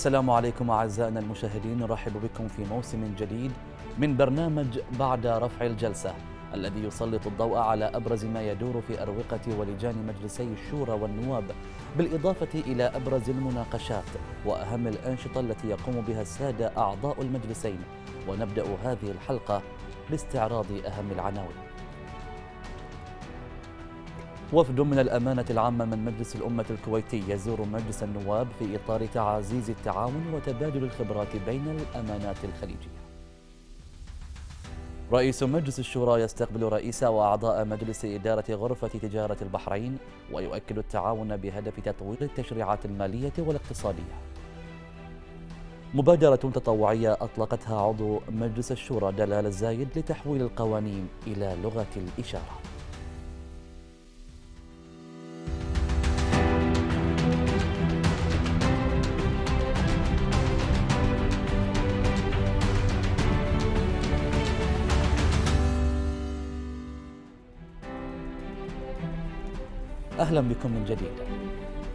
السلام عليكم أعزائنا المشاهدين نرحب بكم في موسم جديد من برنامج بعد رفع الجلسة الذي يسلط الضوء على أبرز ما يدور في أروقة ولجان مجلسي الشورى والنواب بالإضافة إلى أبرز المناقشات وأهم الأنشطة التي يقوم بها السادة أعضاء المجلسين ونبدأ هذه الحلقة باستعراض أهم العناوين وفد من الأمانة العامة من مجلس الأمة الكويتي يزور مجلس النواب في إطار تعزيز التعاون وتبادل الخبرات بين الأمانات الخليجية رئيس مجلس الشورى يستقبل رئيس وأعضاء مجلس إدارة غرفة تجارة البحرين ويؤكد التعاون بهدف تطوير التشريعات المالية والاقتصادية مبادرة تطوعية أطلقتها عضو مجلس الشورى دلال الزايد لتحويل القوانين إلى لغة الإشارة أهلا بكم من جديد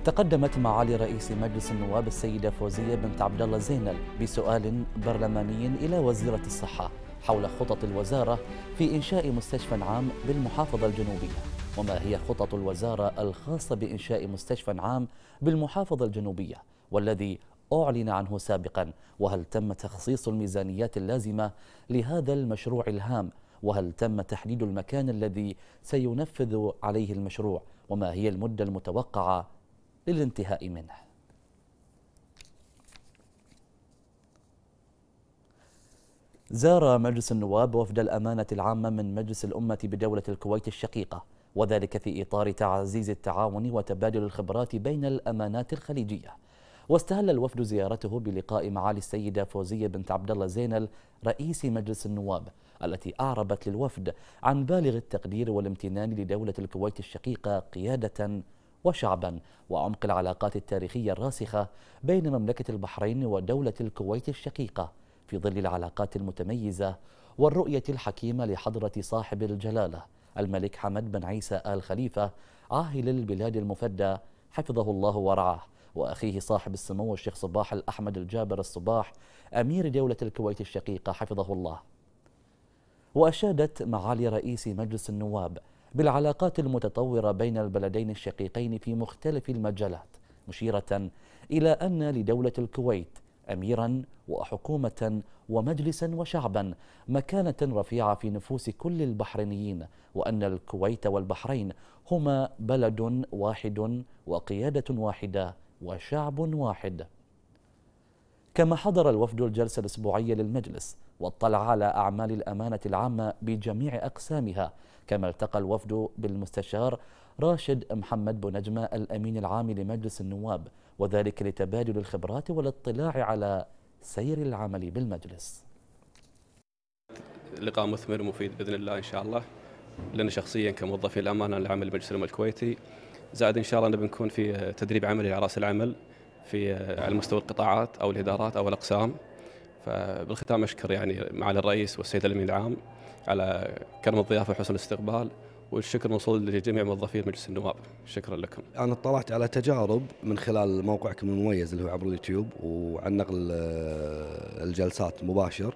تقدمت معالي رئيس مجلس النواب السيدة فوزية بنت عبد الله زينل بسؤال برلماني إلى وزيرة الصحة حول خطط الوزارة في إنشاء مستشفى عام بالمحافظة الجنوبية وما هي خطط الوزارة الخاصة بإنشاء مستشفى عام بالمحافظة الجنوبية والذي أعلن عنه سابقا وهل تم تخصيص الميزانيات اللازمة لهذا المشروع الهام وهل تم تحديد المكان الذي سينفذ عليه المشروع وما هي المدة المتوقعة للانتهاء منه زار مجلس النواب وفد الأمانة العامة من مجلس الأمة بدولة الكويت الشقيقة وذلك في إطار تعزيز التعاون وتبادل الخبرات بين الأمانات الخليجية واستهل الوفد زيارته بلقاء معالي السيدة فوزية بنت عبد الله زينل رئيس مجلس النواب التي أعربت للوفد عن بالغ التقدير والامتنان لدولة الكويت الشقيقة قيادة وشعبا وعمق العلاقات التاريخية الراسخة بين مملكة البحرين ودولة الكويت الشقيقة في ظل العلاقات المتميزة والرؤية الحكيمة لحضرة صاحب الجلالة الملك حمد بن عيسى آل خليفة عاهل البلاد المفدى حفظه الله ورعاه وأخيه صاحب السمو الشيخ صباح الأحمد الجابر الصباح أمير دولة الكويت الشقيقة حفظه الله وأشادت معالي رئيس مجلس النواب بالعلاقات المتطورة بين البلدين الشقيقين في مختلف المجالات مشيرة إلى أن لدولة الكويت أميرا وحكومة ومجلسا وشعبا مكانة رفيعة في نفوس كل البحرينيين وأن الكويت والبحرين هما بلد واحد وقيادة واحدة وشعب واحد كما حضر الوفد الجلسة الأسبوعية للمجلس واطلع على أعمال الأمانة العامة بجميع أقسامها كما التقى الوفد بالمستشار راشد محمد بنجمة الأمين العام لمجلس النواب وذلك لتبادل الخبرات والاطلاع على سير العمل بالمجلس لقاء مثمر مفيد بإذن الله إن شاء الله لنا شخصيا كموظفي الأمانة العامل لمجلس الأمة الكويتي زائد إن شاء الله بنكون في تدريب عملي على رأس العمل في على مستوى القطاعات أو الإدارات أو الأقسام فبالختام اشكر يعني معالي الرئيس والسيد الامين العام على كرم الضيافه وحسن الاستقبال والشكر موصول لجميع موظفي مجلس النواب شكرا لكم انا اطلعت على تجارب من خلال موقعكم المميز اللي هو عبر اليوتيوب وعن نقل آه، الجلسات مباشر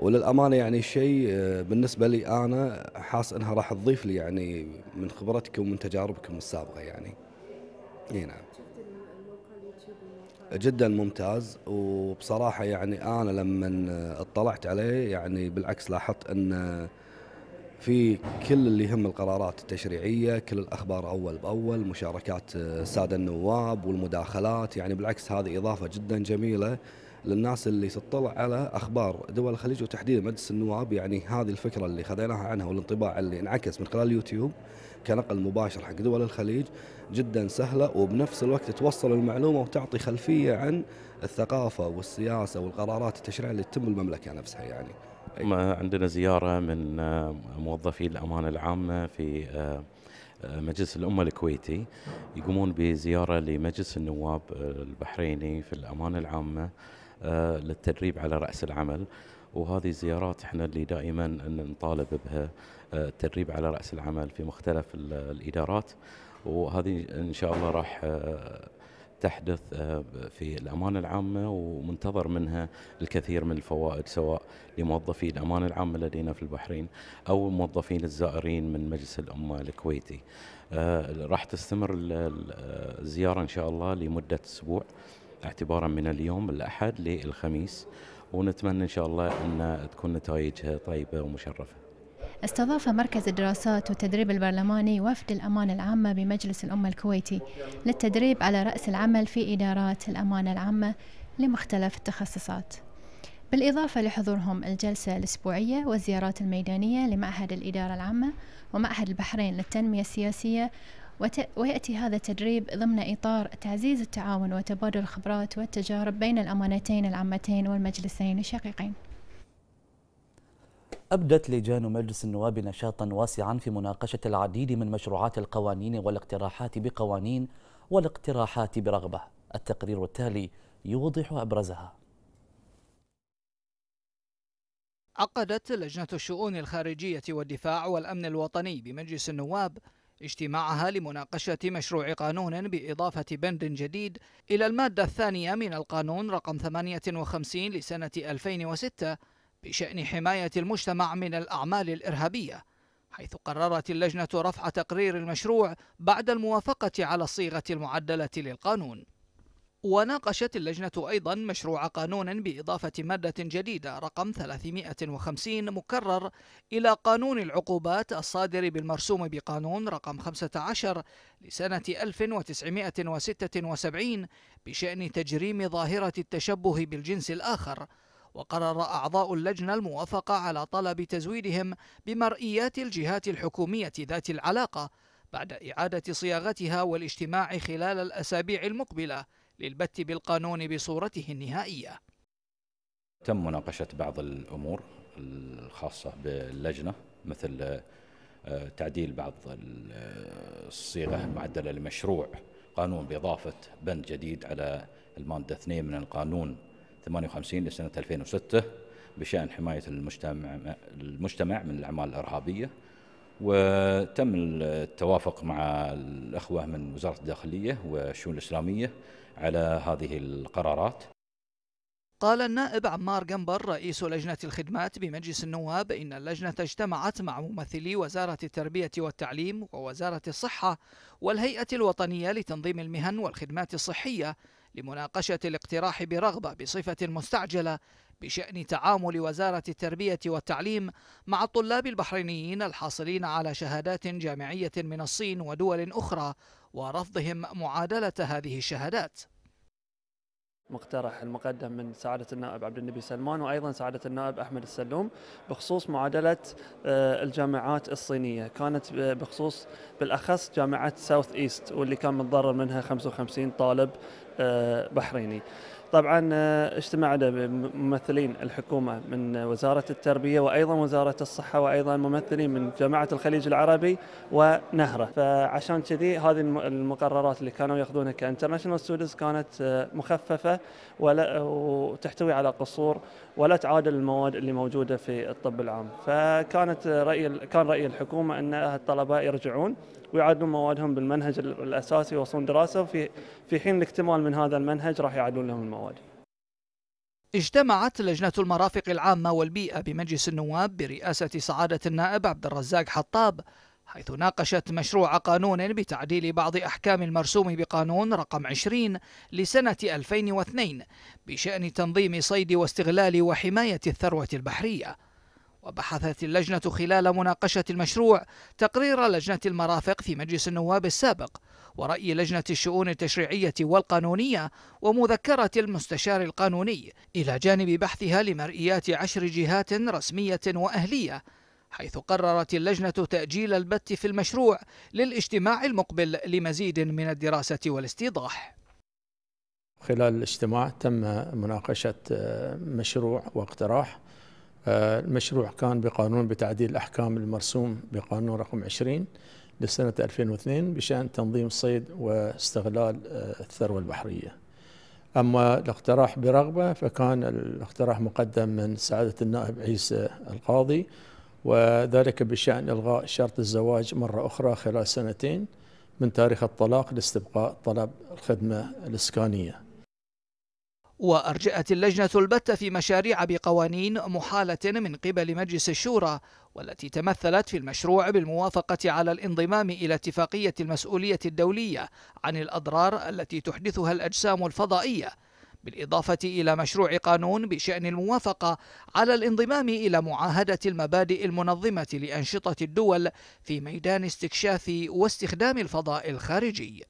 وللامانه يعني شيء آه، بالنسبه لي انا حاس انها راح تضيف لي يعني من خبرتكم ومن تجاربكم السابقه يعني اي نعم جدا ممتاز وبصراحة يعني أنا لما اطلعت عليه يعني بالعكس لاحظت أن في كل اللي يهم القرارات التشريعية كل الأخبار أول بأول مشاركات السادة النواب والمداخلات يعني بالعكس هذه إضافة جدا جميلة للناس اللي تطلع على أخبار دول الخليج وتحديدا مجلس النواب يعني هذه الفكرة اللي خذيناها عنها والانطباع اللي انعكس من خلال اليوتيوب كنقل مباشر حق دول الخليج جدا سهلة وبنفس الوقت توصل المعلومة وتعطي خلفية عن الثقافة والسياسة والقرارات التشريعية اللي تتم المملكة نفسها يعني ما عندنا زيارة من آه، موظفي الأمانة العامة في آه، آه، مجلس الأمة الكويتي يقومون بزيارة لمجلس النواب البحريني في الأمانة العامة للتدريب على رأس العمل وهذه الزيارات احنا اللي دائما نطالب بها التدريب آه، على راس العمل في مختلف الادارات وهذه ان شاء الله راح آه، تحدث آه، في الأمانة العامة ومنتظر منها الكثير من الفوائد سواء لموظفي الأمانة العامة لدينا في البحرين أو الموظفين الزائرين من مجلس الأمة الكويتي راح تستمر الزيارة إن شاء الله لمدة أسبوع اعتبارا من اليوم الأحد للخميس ونتمنى إن شاء الله أن تكون نتائجها طيبة ومشرفة استضاف مركز الدراسات والتدريب البرلماني وفد الأمانة العامة بمجلس الأمة الكويتي للتدريب على رأس العمل في إدارات الأمانة العامة لمختلف التخصصات بالإضافة لحضورهم الجلسة الأسبوعية والزيارات الميدانية لمعهد الإدارة العامة ومعهد البحرين للتنمية السياسية ويأتي هذا التدريب ضمن إطار تعزيز التعاون وتبادل الخبرات والتجارب بين الأمانتين العامتين والمجلسين الشقيقين أبدت لجان مجلس النواب نشاطا واسعا في مناقشة العديد من مشروعات القوانين والاقتراحات بقوانين والاقتراحات برغبة التقرير التالي يوضح أبرزها عقدت لجنة الشؤون الخارجية والدفاع والأمن الوطني بمجلس النواب اجتماعها لمناقشة مشروع قانون بإضافة بند جديد إلى المادة الثانية من القانون رقم 58 لسنة 2006 بشأن حماية المجتمع من الأعمال الإرهابية حيث قررت اللجنة رفع تقرير المشروع بعد الموافقة على الصيغة المعدلة للقانون وناقشت اللجنة أيضا مشروع قانون بإضافة مادة جديدة رقم 350 مكرر إلى قانون العقوبات الصادر بالمرسوم بقانون رقم 15 لسنة 1976 بشأن تجريم ظاهرة التشبه بالجنس الآخر وقرر أعضاء اللجنة الموافقة على طلب تزويدهم بمرئيات الجهات الحكومية ذات العلاقة بعد إعادة صياغتها والاجتماع خلال الأسابيع المقبلة للبت بالقانون بصورته النهائية تم مناقشة بعض الأمور الخاصة باللجنة مثل آه، تعديل بعض آه، الصيغة المعدلة لمشروع قانون بإضافة بند جديد على المادة 2 من القانون 58 لسنة 2006 بشأن حماية المجتمع المجتمع من الأعمال الإرهابية وتم التوافق مع الأخوة من وزارة الداخلية والشؤون الإسلامية على هذه القرارات قال النائب عمار جنبر رئيس لجنة الخدمات بمجلس النواب إن اللجنة اجتمعت مع ممثلي وزارة التربية والتعليم ووزارة الصحة والهيئة الوطنية لتنظيم المهن والخدمات الصحية لمناقشة الاقتراح برغبة بصفة مستعجلة بشأن تعامل وزارة التربية والتعليم مع الطلاب البحرينيين الحاصلين على شهادات جامعية من الصين ودول أخرى ورفضهم معادلة هذه الشهادات مقترح المقدم من سعادة النائب عبد النبي سلمان وأيضا سعادة النائب أحمد السلوم بخصوص معادلة آه، الجامعات الصينية كانت بخصوص بالأخص جامعة ساوث إيست واللي كان متضرر منها 55 طالب آه، بحريني طبعا آه، اجتمعنا ممثلين الحكومة من وزارة التربية وأيضا وزارة الصحة وأيضا ممثلين من جماعة الخليج العربي ونهرة فعشان كذي هذه المقررات اللي كانوا ياخذونها كانترناشونال ستودنتس كانت آه، مخففة ولا وتحتوي على قصور ولا تعادل المواد اللي موجودة في الطب العام فكانت رأي كان رأي الحكومة أن الطلبة يرجعون ويعدلون موادهم بالمنهج الاساسي يوصلون دراسه وفي في حين الاكتمال من هذا المنهج راح يعادلون لهم المواد. اجتمعت لجنة المرافق العامة والبيئة بمجلس النواب برئاسة سعادة النائب عبد الرزاق حطاب حيث ناقشت مشروع قانون بتعديل بعض أحكام المرسوم بقانون رقم 20 لسنة 2002 بشأن تنظيم صيد واستغلال وحماية الثروة البحرية وبحثت اللجنة خلال مناقشة المشروع تقرير لجنة المرافق في مجلس النواب السابق ورأي لجنة الشؤون التشريعية والقانونية ومذكرة المستشار القانوني إلى جانب بحثها لمرئيات عشر جهات رسمية وأهلية حيث قررت اللجنة تأجيل البت في المشروع للاجتماع المقبل لمزيد من الدراسة والاستيضاح خلال الاجتماع تم مناقشة آه، مشروع واقتراح آه، المشروع كان بقانون بتعديل الأحكام المرسوم بقانون رقم 20 لسنة 2002 بشأن تنظيم الصيد واستغلال آه، الثروة البحرية أما الاقتراح برغبة فكان الاقتراح مقدم من سعادة النائب عيسى القاضي وذلك بشأن إلغاء شرط الزواج مرة أخرى خلال سنتين من تاريخ الطلاق لاستبقاء طلب الخدمة الإسكانية وأرجأت اللجنة البت في مشاريع بقوانين محالة من قبل مجلس الشورى والتي تمثلت في المشروع بالموافقة على الانضمام إلى اتفاقية المسؤولية الدولية عن الأضرار التي تحدثها الأجسام الفضائية بالإضافة إلى مشروع قانون بشأن الموافقة على الانضمام إلى معاهدة المبادئ المنظمة لأنشطة الدول في ميدان استكشاف واستخدام الفضاء الخارجي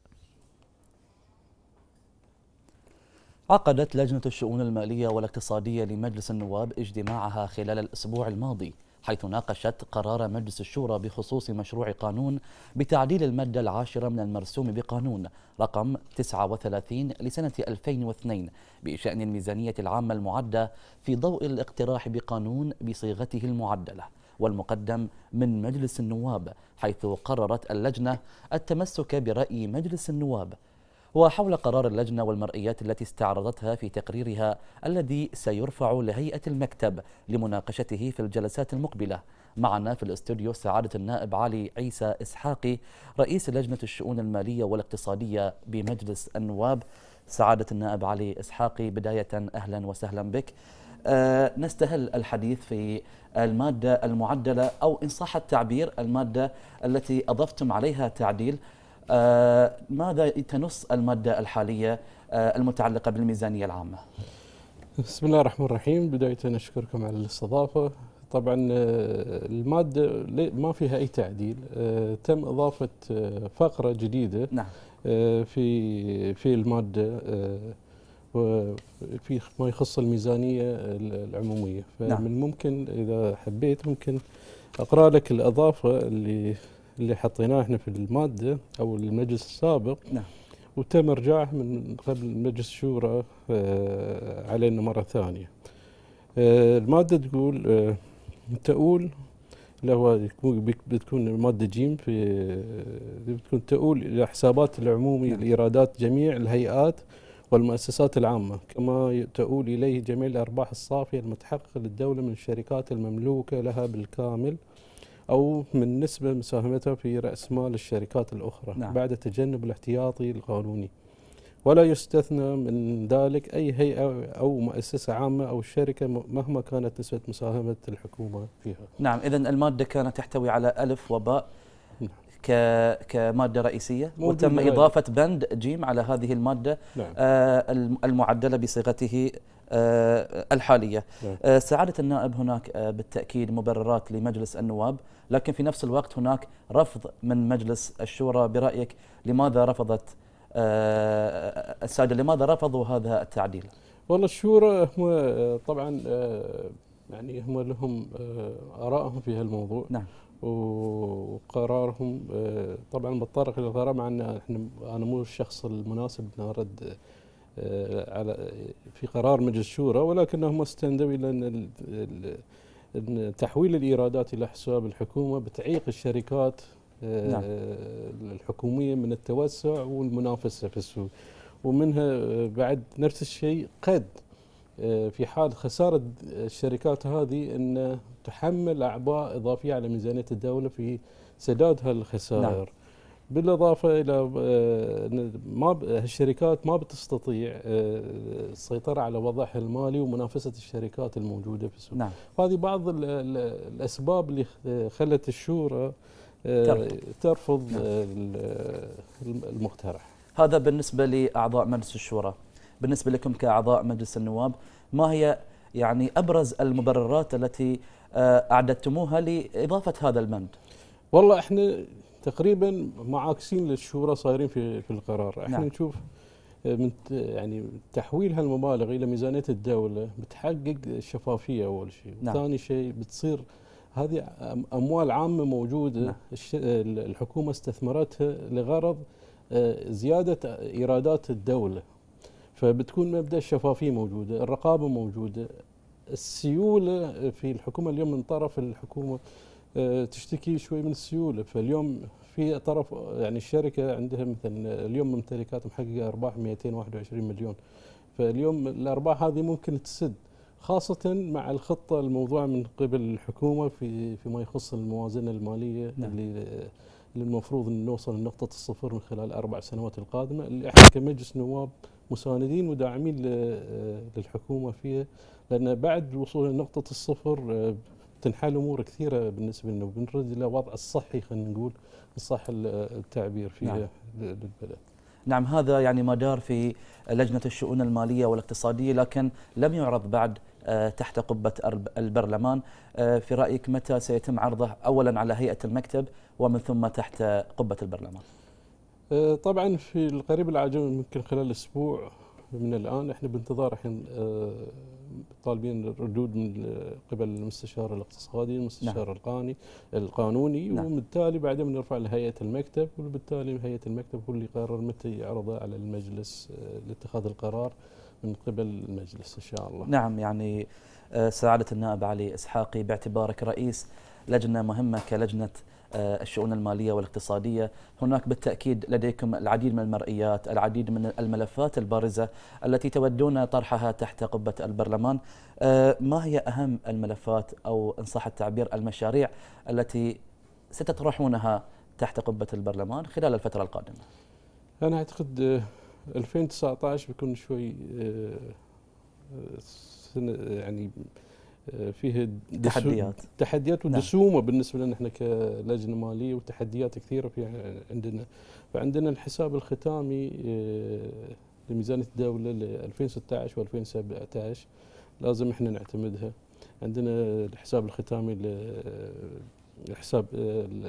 عقدت لجنة الشؤون المالية والاقتصادية لمجلس النواب اجتماعها خلال الأسبوع الماضي حيث ناقشت قرار مجلس الشورى بخصوص مشروع قانون بتعديل المادة العاشرة من المرسوم بقانون رقم 39 لسنة 2002 بشأن الميزانية العامة المعدة في ضوء الاقتراح بقانون بصيغته المعدلة والمقدم من مجلس النواب حيث قررت اللجنة التمسك برأي مجلس النواب وحول قرار اللجنة والمرئيات التي استعرضتها في تقريرها الذي سيرفع لهيئة المكتب لمناقشته في الجلسات المقبلة معنا في الاستوديو سعادة النائب علي عيسى إسحاقي رئيس لجنة الشؤون المالية والاقتصادية بمجلس النواب سعادة النائب علي إسحاقي بداية أهلا وسهلا بك أه نستهل الحديث في المادة المعدلة أو إن صح التعبير المادة التي أضفتم عليها تعديل آه، ماذا تنص المادة الحالية آه، المتعلقة بالميزانية العامة؟ بسم الله الرحمن الرحيم بداية أشكركم على الاستضافة طبعا آه، المادة ما فيها أي تعديل تم إضافة فقرة جديدة نعم. في في المادة وفي ما يخص الميزانية العمومية نعم. فمن نعم. ممكن إذا حبيت ممكن أقرأ لك الإضافة اللي اللي حطيناه احنا في الماده او المجلس السابق نعم وتم ارجاعه من قبل مجلس الشورى آه، علينا مره ثانيه. آه، الماده تقول آه، تؤول اللي هو بتكون الماده جيم في بتكون تؤول الى حسابات العمومي نعم. لايرادات جميع الهيئات والمؤسسات العامة كما تؤول إليه جميع الأرباح الصافية المتحققة للدولة من الشركات المملوكة لها بالكامل أو من نسبة مساهمتها في رأس مال الشركات الأخرى نعم. بعد تجنب الاحتياطي القانوني ولا يستثنى من ذلك أي هيئة أو مؤسسة عامة أو شركة مهما كانت نسبة مساهمة الحكومة فيها نعم إذا المادة كانت تحتوي على ألف وباء نعم. كماده رئيسيه وتم اضافه بند جيم على هذه الماده نعم. آه، المعدله بصيغته آه، الحالية نعم. آه، سعادة النائب هناك آه، بالتأكيد مبررات لمجلس النواب لكن في نفس الوقت هناك رفض من مجلس الشورى برأيك لماذا رفضت السادة لماذا رفضوا هذا التعديل والله الشورى هم طبعا يعني هم لهم آرائهم في هالموضوع نعم وقرارهم طبعا بتطرق الى مع ان احنا انا مو الشخص المناسب ان ارد آه، على في قرار مجلس الشورى ولكنهم استندوا الى ان تحويل الايرادات الى حساب الحكومه بتعيق الشركات آه، نعم. الحكوميه من التوسع والمنافسه في السوق ومنها آه، بعد نفس الشيء قد في حال خساره الشركات هذه ان تحمل اعباء اضافيه على ميزانيه الدوله في سداد هالخسائر نعم. بالاضافه الى آه، ما الشركات ما بتستطيع آه، السيطره على وضعها المالي ومنافسه الشركات الموجوده في السوق. نعم. هذه بعض الاسباب اللي خلت الشورى آه، ترفض, ترفض نعم. المقترح. هذا بالنسبه لاعضاء مجلس الشورى. بالنسبه لكم كاعضاء مجلس النواب ما هي يعني ابرز المبررات التي اعددتموها لاضافه هذا المند؟ والله احنا تقريبا معاكسين للشورى صايرين في في القرار احنا نعم. نشوف آه، من يعني تحويل هالمبالغ الى ميزانيه الدوله بتحقق الشفافيه اول شيء نعم. ثاني شيء بتصير هذه اموال عامه موجوده نعم. الحكومه استثمرتها لغرض آه، زياده ايرادات الدوله فبتكون مبدا الشفافيه موجوده الرقابه موجوده السيوله في الحكومه اليوم من طرف الحكومه آه، تشتكي شوي من السيوله فاليوم في طرف يعني الشركه عندها مثلا آه، اليوم ممتلكات محققه ارباح 221 مليون فاليوم الارباح هذه ممكن تسد خاصة مع الخطة الموضوعة من قبل الحكومة في فيما يخص الموازنة المالية نعم. آه، اللي المفروض ان نوصل لنقطة الصفر من خلال أربع سنوات القادمة اللي احنا كمجلس نواب مساندين وداعمين للحكومة فيها لأن بعد وصول لنقطة الصفر تنحل امور كثيره بالنسبه لنا وبنرد الى الوضع الصحي خلينا نقول صح التعبير في نعم. للبلد نعم هذا يعني ما دار في لجنه الشؤون الماليه والاقتصاديه لكن لم يعرض بعد آه، تحت قبة البرلمان آه، في رأيك متى سيتم عرضه أولا على هيئة المكتب ومن ثم تحت قبة البرلمان آه، طبعا في القريب العاجل ممكن خلال أسبوع من الان احنا بانتظار الحين آه، طالبين الردود من آه، قبل المستشار الاقتصادي المستشار نعم. القاني القانوني نعم. وبالتالي بعدين بنرفع لهيئه المكتب وبالتالي هيئه المكتب هو اللي قرر متى يعرضه على المجلس آه، لاتخاذ القرار من قبل المجلس ان شاء الله. نعم يعني سعاده النائب علي اسحاقي باعتبارك رئيس لجنه مهمه كلجنه آه، الشؤون المالية والاقتصادية هناك بالتأكيد لديكم العديد من المرئيات العديد من الملفات البارزة التي تودون طرحها تحت قبة البرلمان آه، ما هي أهم الملفات أو إن صح التعبير المشاريع التي ستطرحونها تحت قبة البرلمان خلال الفترة القادمة أنا أعتقد 2019 آه، بيكون شوي يعني فيه تحديات تحديات ودسومه نعم. بالنسبه لنا احنا كلجنه ماليه وتحديات كثيره في عندنا فعندنا الحساب الختامي آه، لميزانيه الدوله ل 2016 و 2017 لازم احنا نعتمدها عندنا الحساب الختامي حساب آه،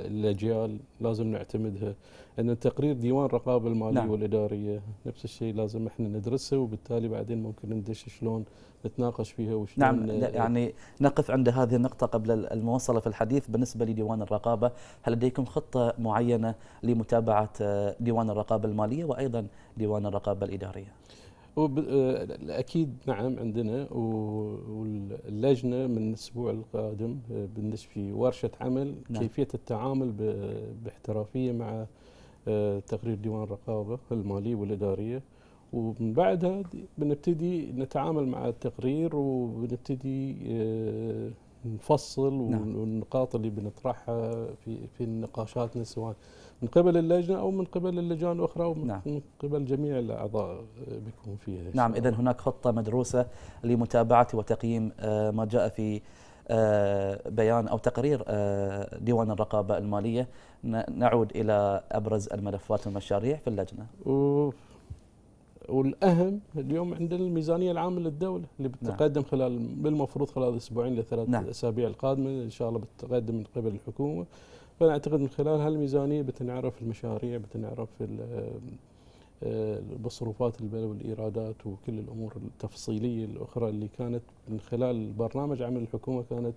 الاجيال لازم نعتمدها ان تقرير ديوان الرقابه الماليه نعم. والاداريه نفس الشيء لازم احنا ندرسه وبالتالي بعدين ممكن ندش شلون نتناقش فيها وشلون نعم آه، يعني نقف عند هذه النقطه قبل المواصله في الحديث بالنسبه لديوان الرقابه هل لديكم خطه معينه لمتابعه آه، ديوان الرقابه الماليه وايضا ديوان الرقابه الاداريه؟ آه، اكيد نعم عندنا واللجنه من الاسبوع القادم آه، بالنسبه في ورشه عمل نعم. كيفيه التعامل باحترافيه مع آه، تقرير ديوان الرقابه الماليه والاداريه ومن بعدها بنبتدي نتعامل مع التقرير وبنبتدي نفصل نعم. والنقاط اللي بنطرحها في في نقاشاتنا سواء من قبل اللجنة أو من قبل اللجان او من نعم. قبل جميع الأعضاء بيكون فيها نعم إذا هناك خطة مدروسة لمتابعة وتقييم آه، ما جاء في آه، بيان أو تقرير آه، ديوان الرقابة المالية نعود إلى أبرز الملفات والمشاريع في اللجنة والاهم اليوم عندنا الميزانيه العامه للدوله اللي نعم. بتقدم نعم. خلال بالمفروض خلال اسبوعين لثلاث نعم. اسابيع القادمه ان شاء الله بتقدم من قبل الحكومه فانا اعتقد من خلال هالميزانيه بتنعرف المشاريع بتنعرف آه، المصروفات البلد والايرادات وكل الامور التفصيليه الاخرى اللي كانت من خلال برنامج عمل الحكومه كانت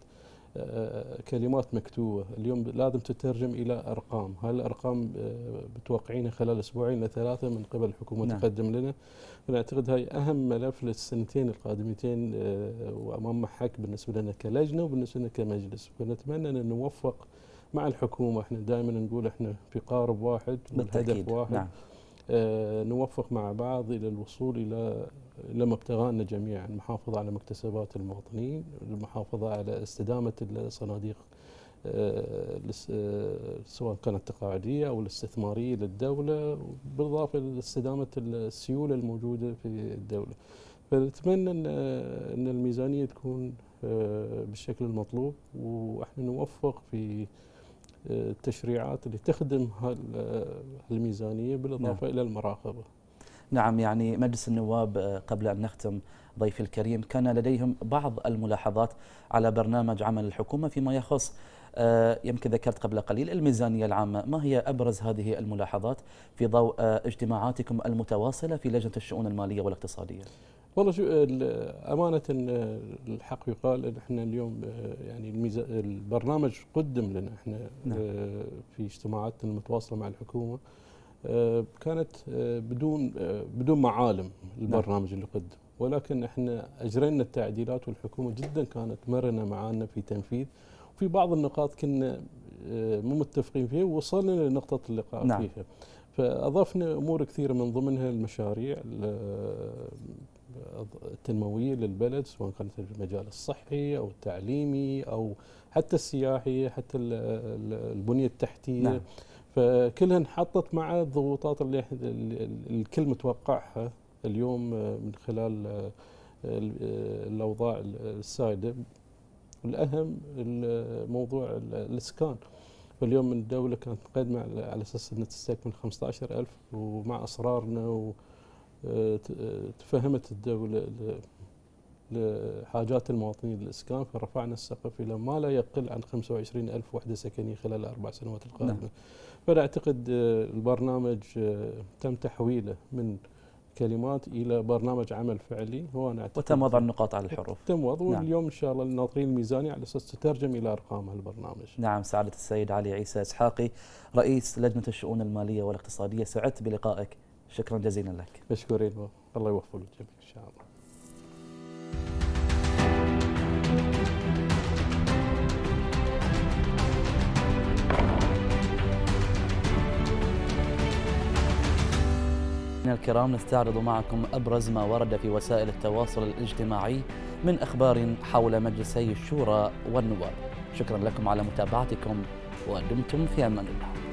آه، آه، كلمات مكتوبه اليوم لازم تترجم الى ارقام هالارقام بتوقعينها خلال اسبوعين لثلاثه من قبل الحكومه نعم. تقدم لنا فنعتقد هاي اهم ملف للسنتين القادمتين وامام حق بالنسبه لنا كلجنه وبالنسبه لنا كمجلس فنتمنى ان نوفق مع الحكومه احنا دائما نقول احنا في قارب واحد هدف واحد نعم. آه نوفق مع بعض الى الوصول الى لما ابتغانا جميعا المحافظه على مكتسبات المواطنين المحافظه على استدامه الصناديق آه، آه، سواء كانت تقاعدية أو الاستثمارية للدولة بالإضافة لاستدامة السيولة الموجودة في الدولة فنتمنى أن آه، الميزانية تكون بالشكل المطلوب وإحنا نوفق في التشريعات اللي تخدم الميزانية بالاضافه نعم. الى المراقبه. نعم يعني مجلس النواب آه، قبل ان نختم ضيفي الكريم كان لديهم بعض الملاحظات على برنامج عمل الحكومه فيما يخص آه، يمكن ذكرت قبل قليل الميزانية العامة ما هي أبرز هذه الملاحظات في ضوء آه، اجتماعاتكم المتواصلة في لجنة الشؤون المالية والاقتصادية والله شو أمانة الحق يقال أن احنا اليوم آه، يعني البرنامج قدم لنا احنا نعم. في اجتماعاتنا المتواصلة مع الحكومة كانت بدون بدون معالم البرنامج نعم. اللي قدم ولكن احنا أجرينا التعديلات والحكومة جدا كانت مرنة معنا في تنفيذ في بعض النقاط كنا آه، مو متفقين فيها ووصلنا لنقطة اللقاء نعم. فيها فأضفنا أمور كثيرة من ضمنها المشاريع آه، التنموية للبلد سواء كانت في المجال الصحي أو التعليمي أو حتى السياحي حتى البنية التحتية نعم. فكلها انحطت مع الضغوطات اللي الكل متوقعها اليوم آه، من خلال الأوضاع السائدة والاهم موضوع الاسكان فاليوم من الدولة كانت مقدمة على أساس أن تستكمل 15000 ومع إصرارنا آه، آه، تفهمت الدولة لحاجات المواطنين للإسكان فرفعنا السقف إلى ما لا يقل عن 25000 وحدة سكنية خلال الأربع سنوات القادمة نعم. فأنا أعتقد آه، البرنامج تم تحويله من كلمات الى برنامج عمل فعلي هو انا وتم وضع النقاط على الحروف تم وضع نعم. واليوم ان شاء الله الناطرين الميزانيه على اساس تترجم الى ارقام هالبرنامج. نعم سعاده السيد علي عيسى اسحاقي رئيس لجنه الشؤون الماليه والاقتصاديه سعدت بلقائك شكرا جزيلا لك. مشكورين الله يوفقك الجميع ان شاء الله. مشاهدينا الكرام نستعرض معكم أبرز ما ورد في وسائل التواصل الاجتماعي من أخبار حول مجلسي الشورى والنواب شكرا لكم على متابعتكم ودمتم في أمان الله